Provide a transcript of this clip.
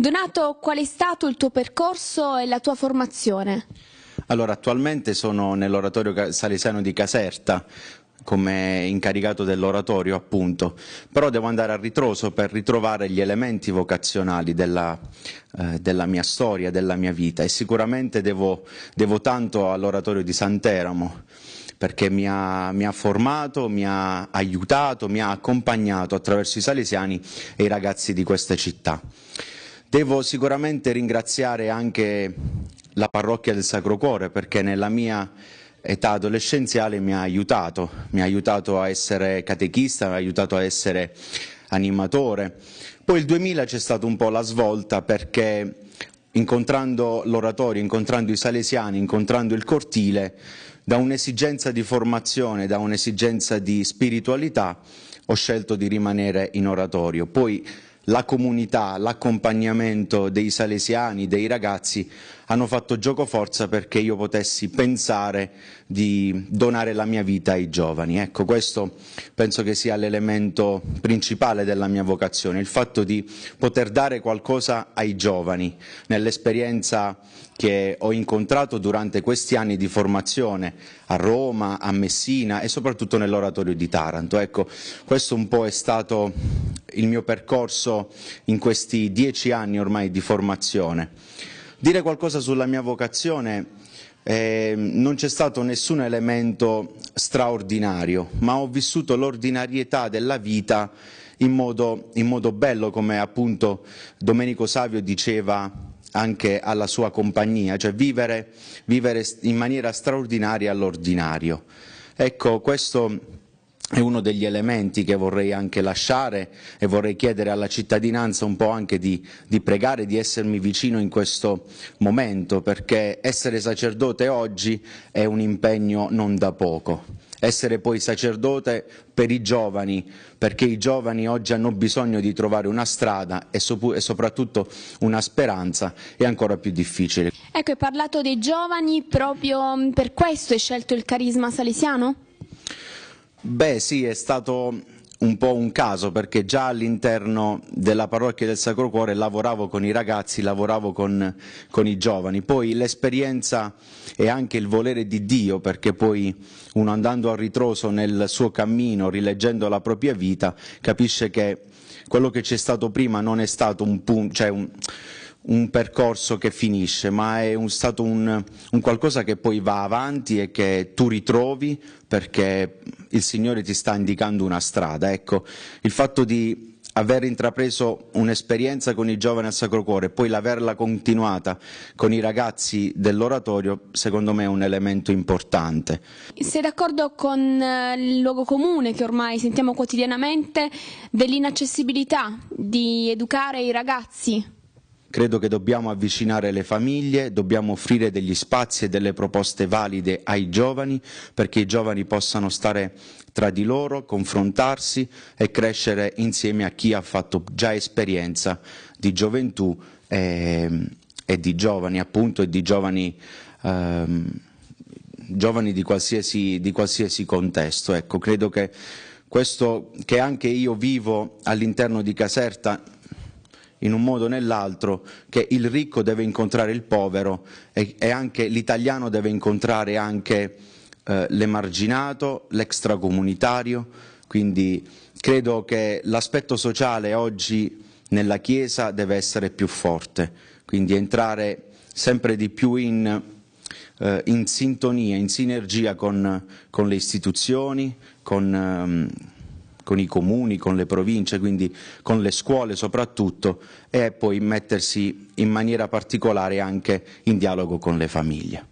Donato, qual è stato il tuo percorso e la tua formazione? Allora, attualmente sono nell'oratorio salesiano di Caserta, come incaricato dell'oratorio appunto, però devo andare a ritroso per ritrovare gli elementi vocazionali della, eh, della mia storia, della mia vita e sicuramente devo, devo tanto all'oratorio di Santeramo perché mi ha, mi ha, formato, mi ha aiutato, mi ha accompagnato attraverso i salesiani e i ragazzi di questa città. Devo sicuramente ringraziare anche la parrocchia del Sacro Cuore perché nella mia età adolescenziale mi ha aiutato, mi ha aiutato a essere catechista, mi ha aiutato a essere animatore. Poi il 2000 c'è stata un po' la svolta perché incontrando l'oratorio, incontrando i salesiani, incontrando il cortile, da un'esigenza di formazione, da un'esigenza di spiritualità, ho scelto di rimanere in oratorio. Poi la comunità, l'accompagnamento dei salesiani, dei ragazzi, hanno fatto gioco forza perché io potessi pensare di donare la mia vita ai giovani. Ecco, questo penso che sia l'elemento principale della mia vocazione, il fatto di poter dare qualcosa ai giovani. Nell'esperienza che ho incontrato durante questi anni di formazione a Roma, a Messina e soprattutto nell'oratorio di Taranto. Ecco, questo un po' è stato il mio percorso in questi dieci anni ormai di formazione. Dire qualcosa sulla mia vocazione eh, non c'è stato nessun elemento straordinario, ma ho vissuto l'ordinarietà della vita in modo, in modo, bello, come appunto Domenico Savio diceva anche alla sua compagnia, cioè vivere, vivere in maniera straordinaria all'ordinario. Ecco, questo è uno degli elementi che vorrei anche lasciare e vorrei chiedere alla cittadinanza un po' anche di, di, pregare, di essermi vicino in questo momento, perché essere sacerdote oggi è un impegno non da poco. Essere poi sacerdote per i giovani, perché i giovani oggi hanno bisogno di trovare una strada e, so- e soprattutto una speranza, è ancora più difficile. Ecco, hai parlato dei giovani, proprio mm, per questo hai scelto il carisma salesiano? Beh sì, è stato un po' un caso perché già all'interno della parrocchia del Sacro Cuore lavoravo con i ragazzi, lavoravo con, con i giovani, poi l'esperienza e anche il volere di Dio perché poi uno andando a ritroso nel suo cammino, rileggendo la propria vita, capisce che quello che c'è stato prima non è stato un punto, cioè un, un percorso che finisce, ma è un, stato un, un, qualcosa che poi va avanti e che tu ritrovi perché il Signore ti sta indicando una strada. Ecco, il fatto di aver intrapreso un'esperienza con i giovani al Sacro Cuore e poi l'averla continuata con i ragazzi dell'oratorio, secondo me è un elemento importante. Sei d'accordo con eh, il luogo comune che ormai sentiamo quotidianamente dell'inaccessibilità di educare i ragazzi? Credo che dobbiamo avvicinare le famiglie, dobbiamo offrire degli spazi e delle proposte valide ai giovani perché i giovani possano stare tra di loro, confrontarsi e crescere insieme a chi ha fatto già esperienza di gioventù e, ehm, e di giovani, appunto, e di giovani, ehm, giovani di, qualsiasi, di qualsiasi contesto. Ecco, credo che questo che anche io vivo all'interno di Caserta in un modo o nell'altro che il ricco deve incontrare il povero e, e anche l'italiano deve incontrare anche eh, l'emarginato, l'extracomunitario, quindi credo che l'aspetto sociale oggi nella Chiesa deve essere più forte, quindi entrare sempre di più in, eh, in sintonia, in sinergia con, con le istituzioni, con... Ehm, con i comuni, con le province, quindi con le scuole soprattutto e poi mettersi in maniera particolare anche in dialogo con le famiglie.